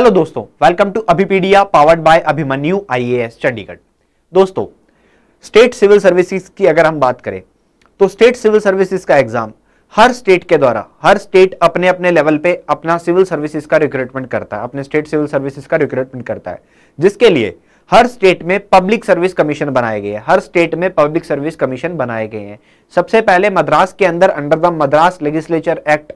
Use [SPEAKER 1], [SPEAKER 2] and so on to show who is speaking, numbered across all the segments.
[SPEAKER 1] hello दोस्तों welcome to Abhipedia powered by Abhimanyu IAS Chandigarh दोस्तों state civil services की अगर हम बात करें तो स्टेट सिविल सर्विसेज का एग्जाम हर स्टेट के द्वारा हर स्टेट अपने अपने लेवल पे अपना सिविल सर्विसेज का रिक्रूटमेंट करता है अपने स्टेट सिविल सर्विसेज का रिक्रूटमेंट करता है जिसके लिए हर स्टेट में पब्लिक सर्विस कमीशन बनाए गए हैं हर स्टेट में पब्लिक सर्विस कमीशन बनाए गए हैं सबसे पहले मद्रास के अंदर under the Madras legislature act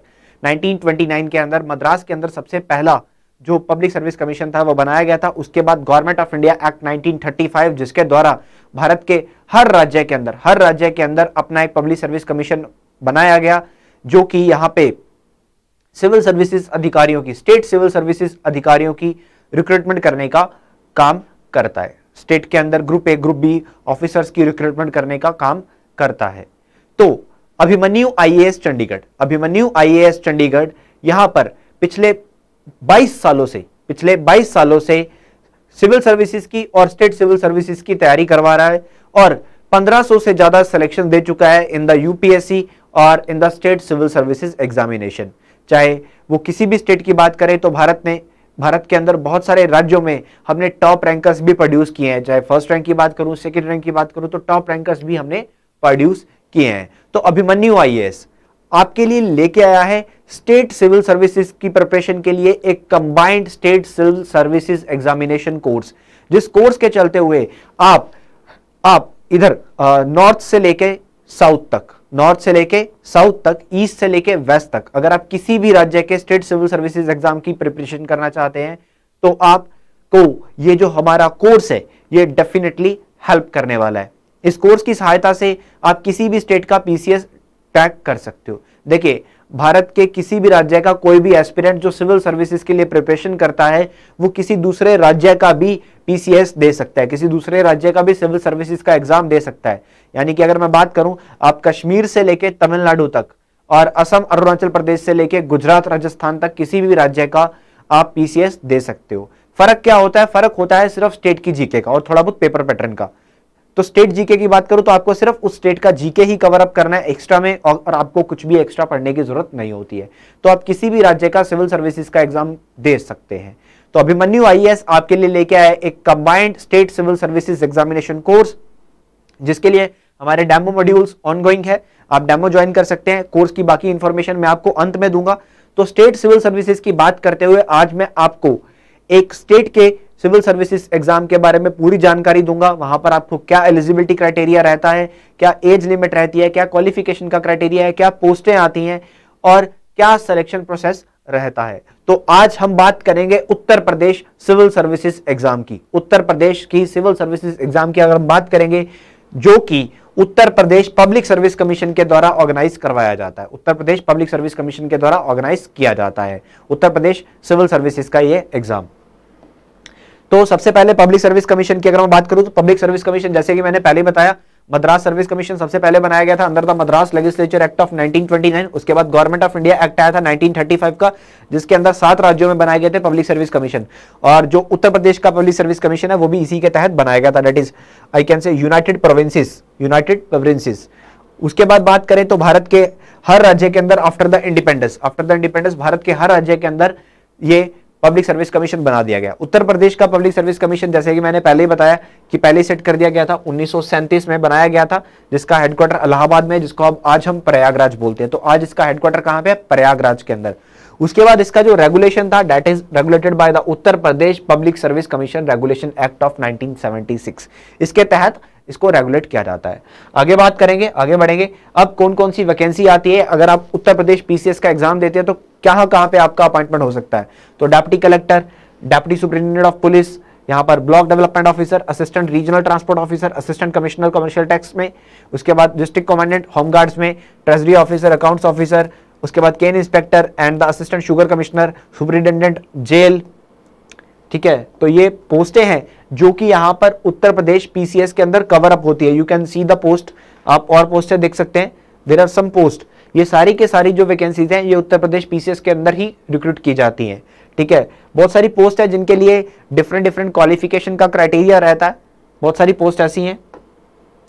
[SPEAKER 1] 1929 के अंदर मद्रास के अंदर सबसे पहला जो पब्लिक सर्विस कमीशन था वो बनाया गया था उसके बाद गवर्नमेंट ऑफ इंडिया एक्ट 1935 जिसके द्वारा भारत के हर राज्य के अंदर हर राज्य के अंदर अपना एक पब्लिक सर्विस कमीशन बनाया गया जो कि यहाँ पे सिविल सर्विसेज अधिकारियों की स्टेट सिविल सर्विसेज अधिकारियों की रिक्रूटमेंट करने का काम करता है स्टेट के अंदर group A group B officers की रिक्रूटमेंट करने का काम करता है तो अभिमन्यु आईएएस चंडीगढ़ अभिमन्यु आईएएस चंडीगढ़ यहां पर पिछले 22 सालों से पिछले 22 सालों से सिविल सर्विसेज की और स्टेट सिविल सर्विसेज की तैयारी करवा रहा है और 1500 से ज़्यादा सिलेक्शन दे चुका है इन द यूपीएससी और in the state civil services examination चाहे वो किसी भी स्टेट की बात करें तो भारत ने भारत के अंदर बहुत सारे राज्यों में हमने टॉप रैंकर्स भी प्रोड्यूस किए हैं चाहे फर्स्ट रैंक की बात करूं सेकेंड रैंक की बात करूं तो टॉप रैंकर्स भी हमने प्रोड्यूस किए हैं तो अभिमन्यु आई आपके लिए लेके आया है स्टेट सिविल सर्विसेज की प्रिपरेशन के लिए एक combined state civil services examination course जिस कोर्स के चलते हुए आप आप इधर नॉर्थ से लेके साउथ तक नॉर्थ से लेके साउथ तक ईस्ट से लेके वेस्ट तक अगर आप किसी भी राज्य के स्टेट सिविल सर्विसेज एग्जाम की प्रिपरेशन करना चाहते हैं तो आपको ये जो हमारा कोर्स है ये डेफिनेटली हेल्प करने वाला है इस कोर्स की सहायता से आप किसी भी स्टेट का पीसीएस टैग कर सकते हो देखिए भारत के किसी भी राज्य का कोई भी एस्पिरेंट जो सिविल सर्विसेज के लिए प्रिपरेशन करता है वो किसी दूसरे राज्य का भी पीसीएस दे सकता है किसी दूसरे राज्य का भी सिविल सर्विसेज का एग्जाम दे सकता है यानी कि अगर मैं बात करूं आप कश्मीर से लेके तमिलनाडु तक और असम अरुणाचल प्रदेश से लेके गुजरात राजस्थान तक किसी भी राज्य का आप पीसीएस दे सकते हो फर्क क्या होता है फर्क होता है सिर्फ स्टेट की जीके का और थोड़ा बहुत पेपर पैटर्न का तो स्टेट जीके की बात करूं तो आपको सिर्फ उस स्टेट का जीके ही कवर अप करना है एक्स्ट्रा में और आपको कुछ भी एक्स्ट्रा पढ़ने की जरूरत नहीं होती है तो आप किसी भी राज्य का सिविल सर्विसेज का एग्जाम दे सकते हैं तो अभिमन्यु आईएएस e आपके लिए लेके आया एक combined state civil services examination course जिसके लिए हमारे डेमो मॉड्यूल्स ऑनगोइंग है आप डेमो ज्वाइन कर सकते हैं कोर्स की बाकी इंफॉर्मेशन मैं आपको अंत में दूंगा तो स्टेट सिविल सर्विसेज की बात करते हुए आज मैं आपको एक स्टेट के सिविल सर्विसेज एग्जाम के बारे में पूरी जानकारी दूंगा वहां पर आपको क्या एलिजिबिलिटी क्राइटेरिया रहता है क्या एज लिमिट रहती है क्या क्वालिफिकेशन का क्राइटेरिया है क्या पोस्टें आती हैं और क्या सिलेक्शन प्रोसेस रहता है तो आज हम बात करेंगे Uttar Pradesh civil services exam की उत्तर प्रदेश की सिविल सर्विसेज एग्जाम की अगर हम बात करेंगे जो कि Uttar Pradesh public service commission के द्वारा ऑर्गेनाइज करवाया जाता है Uttar Pradesh public service commission के द्वारा ऑर्गेनाइज किया जाता है उत्तर प्रदेश सिविल सर्विसेज का ये एग्जाम तो सबसे पहले पब्लिक सर्विस कमीशन की अगर मैं बात करूं तो पब्लिक सर्विस कमीशन जैसे कि मैंने पहले बताया मद्रास सर्विस कमीशन सबसे पहले बनाया गया था अंदर था मद्रास लेजिस्लेचर एक्ट ऑफ 1929 उसके बाद गवर्नमेंट ऑफ इंडिया एक्ट आया था 1935 का जिसके अंदर सात राज्यों में बनाए गए थे पब्लिक सर्विस कमीशन और जो उत्तर प्रदेश का पब्लिक सर्विस कमीशन है वो भी इसी के तहत बनाया गया था that is I can say United Provinces United Provinces उसके बाद बात करें तो भारत के हर राज्य के अंदर after the independence after the independence Bharat के हर राज्य के अंदर ये पब्लिक सर्विस कमीशन बना दिया गया उत्तर प्रदेश का पब्लिक सर्विस कमीशन जैसे कि मैंने पहले ही बताया कि पहले सेट कर दिया गया था उन्नीस में बनाया गया था जिसका हेडक्वार्टर इलाहाबाद में जिसको अब आज हम प्रयागराज बोलते हैं तो आज इसका हेडक्वार्टर कहां पर है प्रयागराज के अंदर उसके बाद इसका जो रेगुलेशन था that is regulated by the Uttar Pradesh public service commission regulation act of 1976 इसके तहत इसको रेगुलेट किया जाता है आगे बात करेंगे आगे बढ़ेंगे अब कौन कौन सी वैकेंसी आती है अगर आप उत्तर प्रदेश पीसीएस का एग्जाम देते हैं तो क्या कहां पे आपका अपॉइंटमेंट हो सकता है तो deputy collector deputy superintendent of police यहाँ पर block development officer assistant regional transport officer assistant commissioner commercial tax में उसके बाद डिस्ट्रिक्ट कमांडेंट होमगार्ड्स में ट्रेजरी ऑफिसर अकाउंट्स ऑफिसर उसके बाद cane inspector and the assistant sugar commissioner superintendent jail ठीक है तो ये पोस्टें हैं जो कि यहां पर उत्तर प्रदेश पीसीएस के अंदर कवर अप होती है you can see the post आप और पोस्टें देख सकते हैं देर आर सम पोस्ट ये सारी के सारी जो वैकेंसीज हैं ये उत्तर प्रदेश पीसीएस के अंदर ही रिक्रूट की जाती हैं ठीक है बहुत सारी पोस्ट है जिनके लिए डिफरेंट डिफरेंट क्वालिफिकेशन का क्राइटेरिया रहता है बहुत सारी पोस्ट ऐसी हैं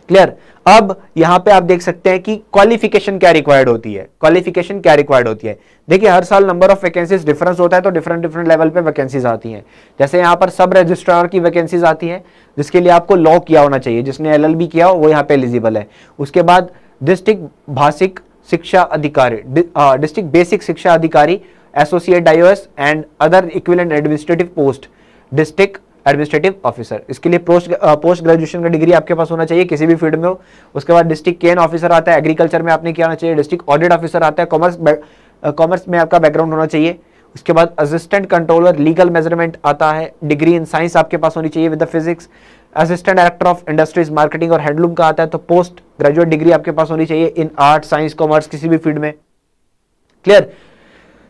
[SPEAKER 1] क्लियर अब यहां पे आप देख सकते हैं कि क्वालिफिकेशन क्या रिक्वायर्ड होती है क्वालिफिकेशन क्या रिक्वायर्ड होती है देखिए हर साल नंबर ऑफ वैकेंसीज डिफरेंस होता है तो डिफरेंट डिफरेंट लेवल पे वैकेंसीज आती हैं जैसे यहां पर सब रजिस्ट्रार की वैकेंसीज आती है जिसके लिए आपको लॉ किया होना चाहिए जिसने एल किया हो वो यहाँ पे एलिजिबल है उसके बाद डिस्ट्रिक्ट भाषिक शिक्षा अधिकारी डिस्ट्रिक्ट बेसिक शिक्षा अधिकारी associate IOS and other equivalent administrative post district administrative officer इसके लिए पोस्ट पोस्ट ग्रेजुएशन का डिग्री आपके पास होना चाहिए किसी भी फील्ड में हो उसके बाद डिस्ट्रिक्ट केन ऑफिसर आता है एग्रीकल्चर में आपने क्या होना चाहिए डिस्ट्रिक्ट ऑडिट ऑफिसर आता है कॉमर्स कॉमर्स में आपका बैकग्राउंड होना चाहिए उसके बाद असिस्टेंट कंट्रोलर लीगल मेजरमेंट आता है डिग्री इन साइंस आपके पास होनी चाहिए with the physics assistant director of industries marketing और हैंडलूम का आता है तो पोस्ट ग्रेजुएट डिग्री आपके पास होनी चाहिए इन आर्ट साइंस कॉमर्स किसी भी फील्ड में क्लियर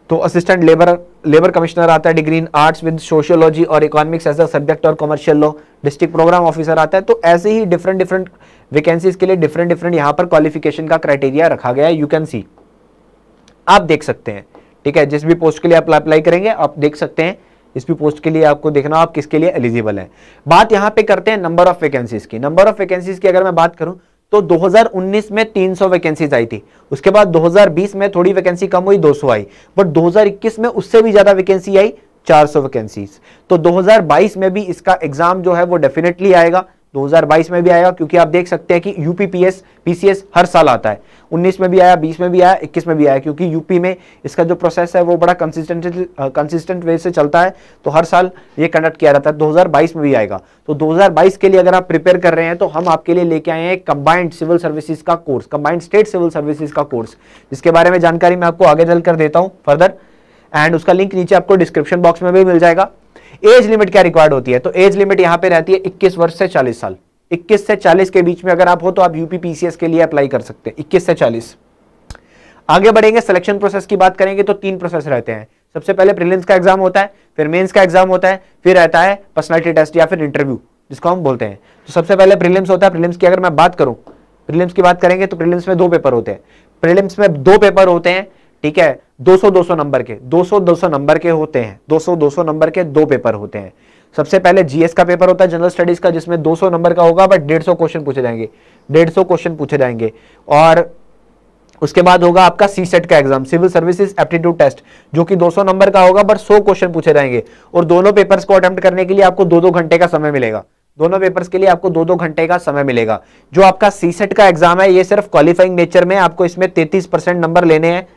[SPEAKER 1] तो असिस्टेंट लेबर लेबर कमिश्नर आता है degree in arts with sociology और इकोनॉमिक्स एज अ सब्जेक्ट और commercial law district programme officer आता है तो ऐसे ही डिफरेंट डिफरेंट वैकेंसीज के लिए डिफरेंट डिफरेंट यहां पर क्वालिफिकेशन का क्राइटेरिया रखा गया है यू कैन सी आप देख सकते हैं ठीक है जिस भी पोस्ट के लिए आप अप्लाई करेंगे आप देख सकते हैं इस भी पोस्ट के लिए आपको देखना आप किसके लिए एलिजिबल है बात यहाँ पे करते हैं नंबर ऑफ वैकेंसीज की नंबर ऑफ वैकेंसीज की अगर मैं बात करूं तो 2019 में 300 वैकेंसीज आई थी उसके बाद 2020 में थोड़ी वैकेंसी कम हुई 200 आई बट 2021 में उससे भी ज़्यादा वैकेंसी आई 400 वैकेंसीज तो 2022 में भी इसका एग्जाम जो है वो डेफिनेटली आएगा 2022 में भी आएगा क्योंकि आप देख सकते हैं कि यूपीपीएस पीसीएस हर साल आता है 19 में भी आया 20 में भी आया 21 में भी आया क्योंकि यूपी में इसका जो प्रोसेस है वो बड़ा कंसिस्टेंट कंसिस्टेंट वे से चलता है तो हर साल ये कंडक्ट किया जाता है 2022 में भी आएगा तो 2022 के लिए अगर आप प्रिपेयर कर रहे हैं तो हम आपके लिए लेके आए हैं कंबाइंड सिविल सर्विसेज का course combined state civil services का कोर्स जिसके बारे में जानकारी मैं आपको आगे चल कर देता हूँ फर्दर एंड उसका लिंक नीचे आपको डिस्क्रिप्शन बॉक्स में भी मिल जाएगा एज लिमिट क्या रिक्वायर्ड होती है तो एज लिमिट यहां पे रहती है इक्कीस वर्ष से चालीस साल इक्कीस से चालीस के बीच में अगर आप हो तो आप यूपी के लिए अप्लाई कर सकते हैं इक्कीस से चालीस आगे बढ़ेंगे सिलेक्शन प्रोसेस की बात करेंगे तो तीन प्रोसेस रहते हैं सबसे पहले प्रिलियंस का एग्जाम होता है फिर मेंस का एग्जाम होता है फिर रहता है पर्सनालिटी टेस्ट या फिर इंटरव्यू जिसको हम बोलते हैं तो सबसे पहले प्रिलिम्स होता है प्रिलिम्स की अगर मैं बात करूं प्रिलिम्स की बात करेंगे तो प्रिलिम्स में दो पेपर होते हैं प्रिलिम्स में दो पेपर होते हैं ठीक है 200 200 नंबर के 200 200 नंबर के होते हैं 200 200 नंबर के दो पेपर होते हैं सबसे पहले जीएस का पेपर होता है जनरल स्टडीज का जिसमें 200 नंबर का होगा बट 150 क्वेश्चन पूछे जाएंगे 150 क्वेश्चन पूछे जाएंगे और उसके बाद होगा आपका सी सेट e का exam civil services aptitude test जो कि 200 नंबर का होगा बट 100 क्वेश्चन पूछे जाएंगे और दोनों पेपर्स को अटेम्प्ट करने के लिए आपको दो दो घंटे का समय मिलेगा दोनों पेपर्स के लिए आपको दो दो घंटे का समय मिलेगा जो आपका सी सेट e का एग्जाम है ये सिर्फ क्वालिफाइंग नेचर में आपको इसमें 33 परसेंट नंबर लेने हैं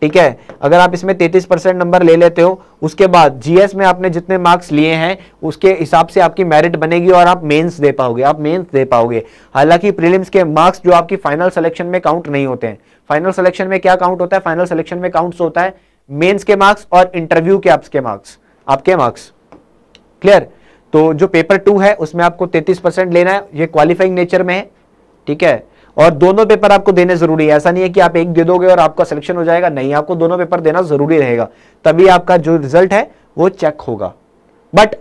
[SPEAKER 1] ठीक है अगर आप इसमें 33 परसेंट नंबर ले लेते हो उसके बाद जीएस में आपने जितने मार्क्स लिए हैं उसके हिसाब से आपकी मेरिट बनेगी और आप मेंस दे पाओगे आप मेंस दे पाओगे हालांकि प्रीलिम्स के मार्क्स जो आपकी फाइनल सिलेक्शन में काउंट नहीं होते हैं फाइनल सिलेक्शन में क्या काउंट होता है फाइनल सिलेक्शन में काउंट्स होता है मेन्स के मार्क्स और इंटरव्यू के आपके मार्क्स आपके मार्क्स क्लियर तो जो पेपर टू है उसमें आपको तैतीस परसेंट लेना है ये क्वालिफाइंग नेचर में है ठीक है और दोनों पेपर आपको देने जरूरी है ऐसा नहीं है कि आप एक दे दोगे और आपका सिलेक्शन हो जाएगा नहीं आपको दोनों पेपर देना जरूरी रहेगा तभी आपका जो रिजल्ट है वो चेक होगा बट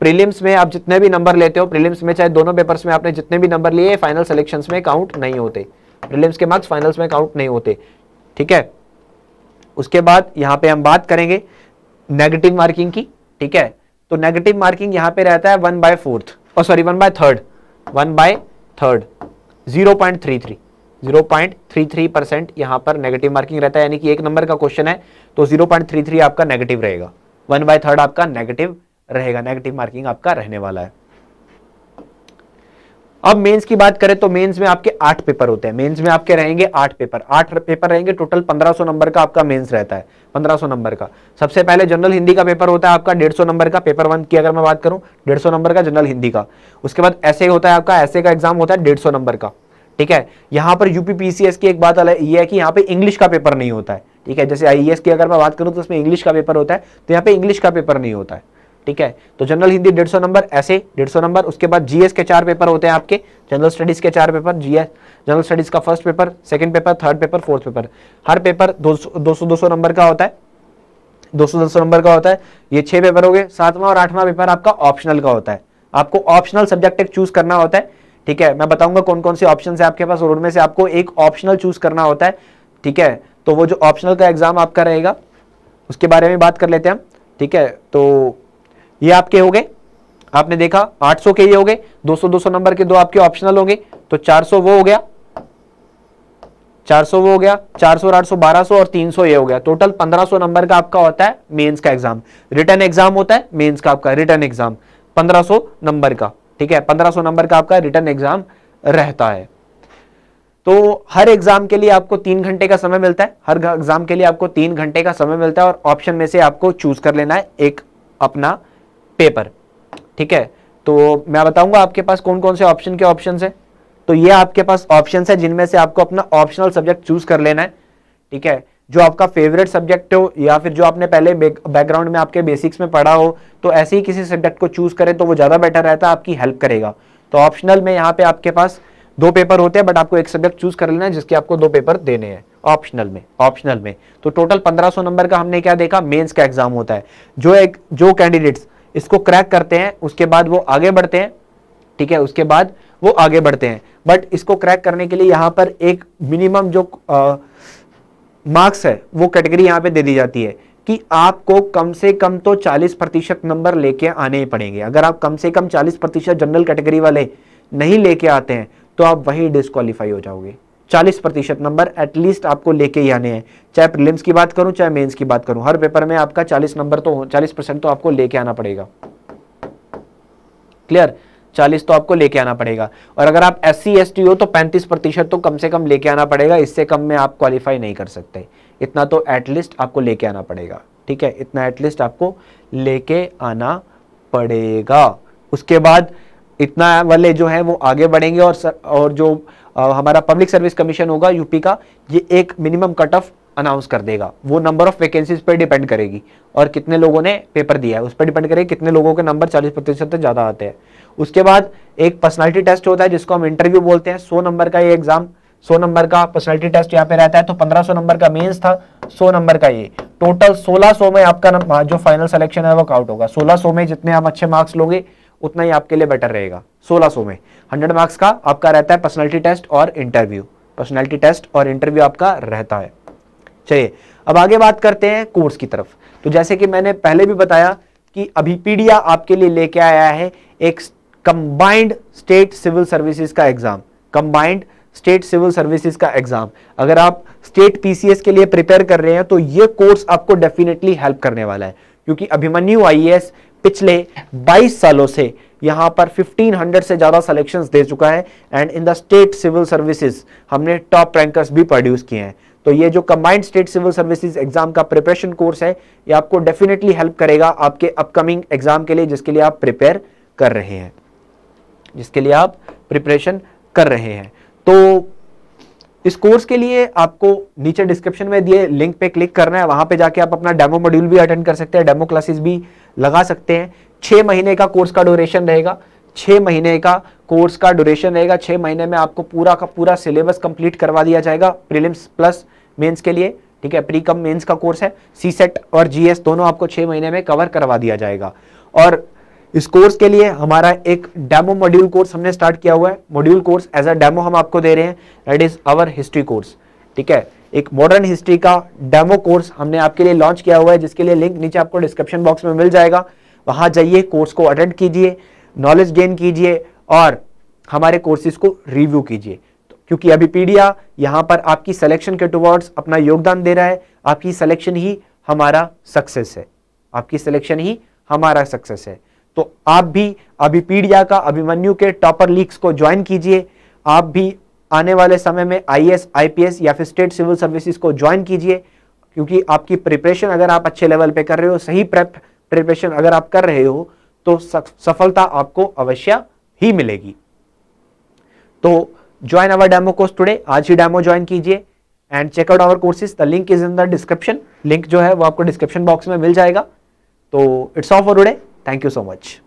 [SPEAKER 1] प्रीलिम्स में आप जितने भी नंबर लेते हो प्रीलिम्स में चाहे दोनों पेपर में आपने जितने भी नंबर लिए फाइनल सिलेक्शन में काउंट नहीं होते प्रीलिम्स के मार्क्स फाइनल्स में काउंट नहीं होते ठीक है उसके बाद यहां पर हम बात करेंगे नेगेटिव मार्किंग की ठीक है तो नेगेटिव मार्किंग यहां पे रहता है वन बाय फोर्थ और sorry one by third one by third zero zero point point three three three three percent यहां पर नेगेटिव मार्किंग रहता है यानी कि एक नंबर का क्वेश्चन है तो जीरो पॉइंट थ्री थ्री आपका नेगेटिव रहेगा वन बाय थर्ड आपका नेगेटिव रहेगा नेगेटिव मार्किंग आपका रहने वाला है अब मेंस की बात करें तो मेंस में आपके आठ पेपर होते हैं मेंस में आपके रहेंगे आठ पेपर आठ पेपर रहेंगे टोटल 1500 नंबर का आपका मेंस रहता है 1500 नंबर का सबसे पहले जनरल हिंदी का पेपर होता है आपका 150 नंबर का पेपर वन की अगर मैं बात करूं 150 नंबर का जनरल हिंदी का उसके बाद ऐसे होता है आपका ऐसे का एग्जाम होता है सौ नंबर का ठीक है यहाँ पर यूपीपीसीएस की एक बात अलग ये है कि यहाँ पे इंग्लिश का पेपर नहीं होता है ठीक है जैसे आई e की अगर मैं बात करूँ तो उसमें इंग्लिश का पेपर होता है तो यहाँ पे इंग्लिश का पेपर नहीं होता है ठीक है तो जनरल हिंदी 150 नंबर ऐसे 150 नंबर उसके बाद जीएस के चार पेपर होते हैं आपके जनरल स्टडीज के चार पेपर जीएस जनरल स्टडीज का first paper second paper third paper fourth paper हर पेपर दो सौ दो सौ नंबर का होता है दो सौ नंबर का होता है ये छह पेपर हो गए सातवां और आठवां पेपर आपका ऑप्शनल का होता है आपको ऑप्शनल सब्जेक्ट एक चूज करना होता है ठीक है मैं बताऊंगा कौन कौन से ऑप्शन है आपके पास और उनमें से आपको एक ऑप्शनल चूज करना होता है ठीक है तो वो जो ऑप्शनल का एग्जाम आपका रहेगा उसके बारे में बात कर लेते हैं हम ठीक है तो ये आपके हो गए आपने देखा 800 के ये हो गए 200 200 नंबर के दो आपके ऑप्शनल होंगे तो 400 वो हो गया 400 वो हो गया 400 800 1200 और 300 ये हो गया टोटल 1500 नंबर का आपका होता है मेंस का एग्जाम रिटर्न एग्जाम होता है मेंस का आपका रिटर्न एग्जाम 1500 नंबर का ठीक है 1500 नंबर का आपका रिटर्न एग्जाम रहता है तो हर एग्जाम के लिए आपको तीन घंटे का समय मिलता है हर एग्जाम के लिए आपको तीन घंटे का समय मिलता है और ऑप्शन में से आपको चूज कर लेना है एक अपना पेपर ठीक है तो मैं बताऊंगा आपके पास कौन कौन से ऑप्शन के ऑप्शन है तो ये आपके पास ऑप्शन है जिनमें से आपको अपना ऑप्शनल सब्जेक्ट चूज कर लेना है ठीक है जो आपका फेवरेट सब्जेक्ट हो या फिर जो आपने पहले बैकग्राउंड में आपके बेसिक्स में पढ़ा हो तो ऐसे ही किसी सब्जेक्ट को चूज करें तो वो ज़्यादा बेटर रहता है आपकी हेल्प करेगा तो ऑप्शनल में यहाँ पे आपके पास दो पेपर होते हैं बट आपको एक सब्जेक्ट चूज कर लेना है जिसके आपको दो पेपर देने हैं ऑप्शनल में ऑप्शनल में तो टोटल पंद्रह नंबर का हमने क्या देखा मेन्स का एग्जाम होता है जो एक जो कैंडिडेट्स इसको क्रैक करते हैं उसके बाद वो आगे बढ़ते हैं ठीक है उसके बाद वो आगे बढ़ते हैं बट इसको क्रैक करने के लिए यहाँ पर एक मिनिमम जो मार्क्स है वो कैटेगरी यहाँ पे दे दी जाती है कि आपको कम से कम तो 40 प्रतिशत नंबर लेके आने ही पड़ेंगे अगर आप कम से कम 40 प्रतिशत जनरल कैटेगरी वाले नहीं लेके आते हैं तो आप वहीं डिस्कालीफाई हो जाओगे 40 प्रतिशत नंबर एटलीस्ट आपको लेके ही आने हैं चाहे प्रिलिम्स की बात करूं चाहे मेंस की बात करूं हर पेपर में आपका 40 नंबर तो 40 परसेंट तो आपको लेके आना पड़ेगा क्लियर 40 तो आपको लेके आना पड़ेगा और अगर आप एस सी हो तो 35 प्रतिशत तो कम से कम लेके आना पड़ेगा इससे कम में आप क्वालिफाई नहीं कर सकते इतना तो एटलीस्ट आपको लेके आना पड़ेगा ठीक है इतना एटलीस्ट आपको लेके आना पड़ेगा उसके बाद इतना वाले जो है वो आगे बढ़ेंगे और सर, और जो हमारा पब्लिक सर्विस कमीशन होगा यूपी का ये एक मिनिमम कट ऑफ अनाउंस कर देगा वो नंबर ऑफ वैकेंसीज पर डिपेंड करेगी और कितने लोगों ने पेपर दिया है उस पर डिपेंड करेगी कितने लोगों के नंबर 40 प्रतिशत तक ज़्यादा आते हैं उसके बाद एक पर्सनालिटी टेस्ट होता है जिसको हम इंटरव्यू बोलते हैं सो नंबर का ये एग्जाम सो नंबर का पर्सनैलिटी टेस्ट यहाँ पे रहता है तो पंद्रह नंबर का मेन्स था सो नंबर का ये टोटल सोलह सौ में आपका जो फाइनल सिलेक्शन है वो काउट होगा सोलह में जितने आप अच्छे मार्क्स लोगे उतना ही आपके लिए बेटर रहेगा 1600 में 100 मार्क्स का आपका रहता है पर्सनैलिटी टेस्ट और इंटरव्यू पर्सनैलिटी टेस्ट और इंटरव्यू आपका रहता है चलिए अब आगे बात करते हैं कोर्स की तरफ तो जैसे कि मैंने पहले भी बताया कि अभी पीडिया आपके लिए लेके आया है एक कंबाइंड स्टेट सिविल सर्विसेज का exam combined state civil services का एग्जाम अगर आप स्टेट पीसीएस के लिए प्रिपेयर कर रहे हैं तो ये कोर्स आपको डेफिनेटली हेल्प करने वाला है क्योंकि अभिमन्यु आईएएस पिछले 22 सालों से यहां पर 1500 से ज़्यादा सिलेक्शंस दे चुका है and in the state civil services हमने टॉप रैंकर्स भी प्रोड्यूस किए हैं तो ये जो combined state civil services exam का प्रिपरेशन कोर्स है ये आपको डेफिनेटली हेल्प करेगा आपके अपकमिंग एग्जाम के लिए जिसके लिए आप प्रिपेयर कर रहे हैं जिसके लिए आप प्रिपरेशन कर रहे हैं तो इस कोर्स के लिए आपको नीचे डिस्क्रिप्शन में दिए लिंक पे क्लिक करना है वहां पे जाके आप अपना डेमो मॉड्यूल भी अटेंड कर सकते हैं डेमो क्लासेस भी लगा सकते हैं छः महीने का कोर्स का ड्यूरेशन रहेगा छः महीने का कोर्स का ड्यूरेशन रहेगा छः महीने में आपको पूरा का पूरा सिलेबस कंप्लीट करवा दिया जाएगा प्रीलिम्स प्लस मेंस के लिए ठीक है प्री कम मेंस का कोर्स है सी सेट और जीएस दोनों आपको छः महीने में कवर करवा दिया जाएगा और इस कोर्स के लिए हमारा एक डेमो मॉड्यूल कोर्स हमने स्टार्ट किया हुआ है module course as a demo हम आपको दे रहे हैं that is our history course ठीक है एक मॉडर्न हिस्ट्री का डेमो कोर्स हमने आपके लिए लॉन्च किया हुआ है जिसके लिए लिंक नीचे आपको डिस्क्रिप्शन बॉक्स में मिल जाएगा वहां जाइए कोर्स को अटेंड कीजिए नॉलेज गेन कीजिए और हमारे कोर्सेज को रिव्यू कीजिए तो क्योंकि अभी पीडिया यहाँ पर आपकी सिलेक्शन के टूवर्ड्स अपना योगदान दे रहा है आपकी सिलेक्शन ही हमारा सक्सेस है आपकी सिलेक्शन ही हमारा सक्सेस है तो आप भी अभी पीडिया का अभिमन्यु के टॉपर लीग्स को ज्वाइन कीजिए आप भी आने वाले समय में आईएएस आईपीएस या फिर स्टेट सिविल सर्विसेज को ज्वाइन कीजिए क्योंकि आपकी प्रिपरेशन अगर आप अच्छे लेवल पे कर रहे हो सही प्रेप प्रिपरेशन अगर आप कर रहे हो तो सफलता आपको अवश्य ही मिलेगी तो join our demo course today आज ही डेमो ज्वाइन कीजिए and check out our courses the link is in the description link जो है वो आपको डिस्क्रिप्शन बॉक्स में मिल जाएगा तो it's all for today thank you so much